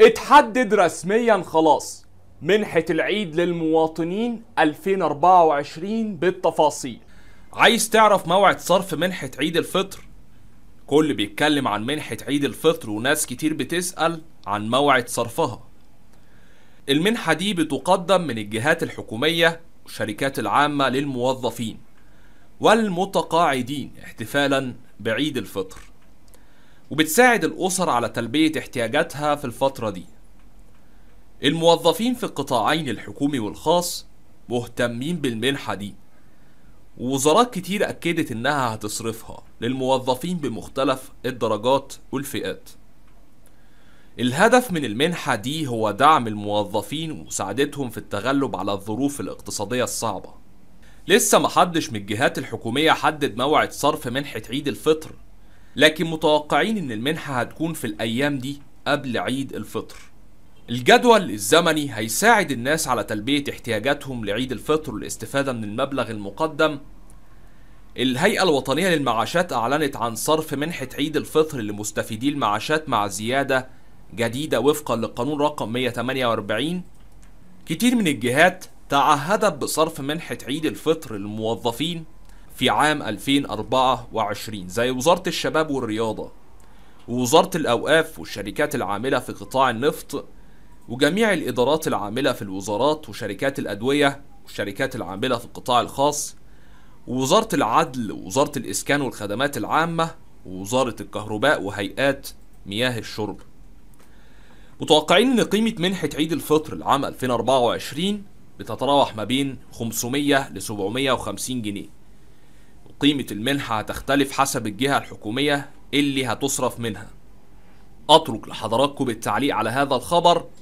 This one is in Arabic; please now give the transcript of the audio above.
اتحدد رسميا خلاص منحة العيد للمواطنين 2024 بالتفاصيل عايز تعرف موعد صرف منحة عيد الفطر؟ كل بيتكلم عن منحة عيد الفطر وناس كتير بتسأل عن موعد صرفها المنحة دي بتقدم من الجهات الحكومية والشركات العامة للموظفين والمتقاعدين احتفالا بعيد الفطر وبتساعد الأسر على تلبية احتياجاتها في الفترة دي الموظفين في القطاعين الحكومي والخاص مهتمين بالمنحة دي ووزارات كتير أكدت إنها هتصرفها للموظفين بمختلف الدرجات والفئات الهدف من المنحة دي هو دعم الموظفين ومساعدتهم في التغلب على الظروف الاقتصادية الصعبة لسه محدش من الجهات الحكومية حدد موعد صرف منحة عيد الفطر لكن متوقعين ان المنحة هتكون في الايام دي قبل عيد الفطر الجدول الزمني هيساعد الناس على تلبية احتياجاتهم لعيد الفطر والاستفادة من المبلغ المقدم الهيئة الوطنية للمعاشات أعلنت عن صرف منحة عيد الفطر لمستفيدي المعاشات مع زيادة جديدة وفقا للقانون رقم 148 كتير من الجهات تعهدت بصرف منحة عيد الفطر للموظفين في عام 2024 زي وزارة الشباب والرياضة ووزارة الأوقاف والشركات العاملة في قطاع النفط وجميع الإدارات العاملة في الوزارات وشركات الأدوية والشركات العاملة في القطاع الخاص ووزارة العدل ووزارة الإسكان والخدمات العامة ووزارة الكهرباء وهيئات مياه الشرب متوقعين أن قيمة منحة عيد الفطر العام 2024 بتتراوح ما بين 500 ل 750 جنيه قيمة المنحة هتختلف حسب الجهة الحكومية اللي هتصرف منها أترك لحضراتكم بالتعليق على هذا الخبر